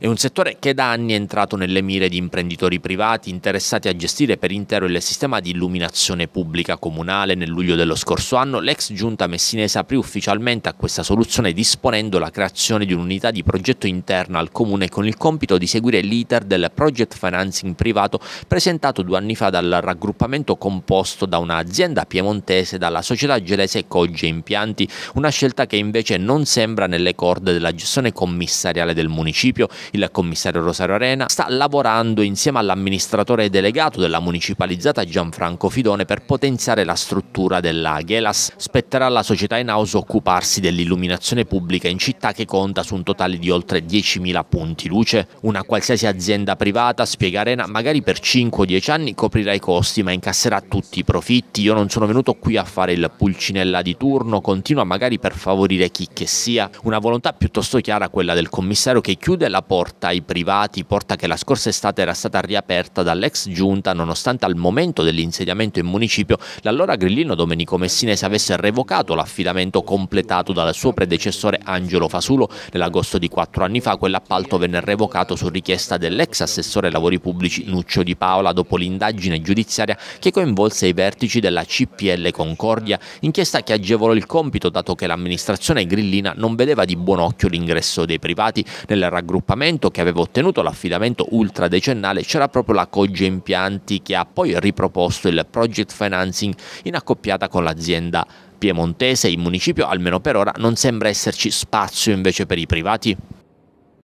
È un settore che da anni è entrato nelle mire di imprenditori privati interessati a gestire per intero il sistema di illuminazione pubblica comunale. Nel luglio dello scorso anno l'ex giunta messinese aprì ufficialmente a questa soluzione disponendo la creazione di un'unità di progetto interna al comune con il compito di seguire l'iter del project financing privato presentato due anni fa dal raggruppamento composto da un'azienda piemontese e dalla società gelese Cogge Impianti, una scelta che invece non sembra nelle corde della gestione commissariale del municipio il commissario Rosario Arena sta lavorando insieme all'amministratore delegato della municipalizzata Gianfranco Fidone per potenziare la struttura della Ghelas. Spetterà alla società in house occuparsi dell'illuminazione pubblica in città che conta su un totale di oltre 10.000 punti luce. Una qualsiasi azienda privata, spiega Arena, magari per 5 o 10 anni coprirà i costi ma incasserà tutti i profitti. Io non sono venuto qui a fare il pulcinella di turno, continua magari per favorire chi che sia. Una volontà piuttosto chiara quella del commissario che chiude la porta porta ai privati, porta che la scorsa estate era stata riaperta dall'ex giunta nonostante al momento dell'insediamento in municipio l'allora grillino Domenico Messinese avesse revocato l'affidamento completato dal suo predecessore Angelo Fasulo. Nell'agosto di quattro anni fa quell'appalto venne revocato su richiesta dell'ex assessore lavori pubblici Nuccio Di Paola dopo l'indagine giudiziaria che coinvolse i vertici della CPL Concordia, inchiesta che agevolò il compito dato che l'amministrazione grillina non vedeva di buon occhio l'ingresso dei privati nel raggruppamento Parlamento che aveva ottenuto l'affidamento ultra decennale c'era proprio la Impianti che ha poi riproposto il project financing in accoppiata con l'azienda piemontese. In municipio, almeno per ora, non sembra esserci spazio invece per i privati.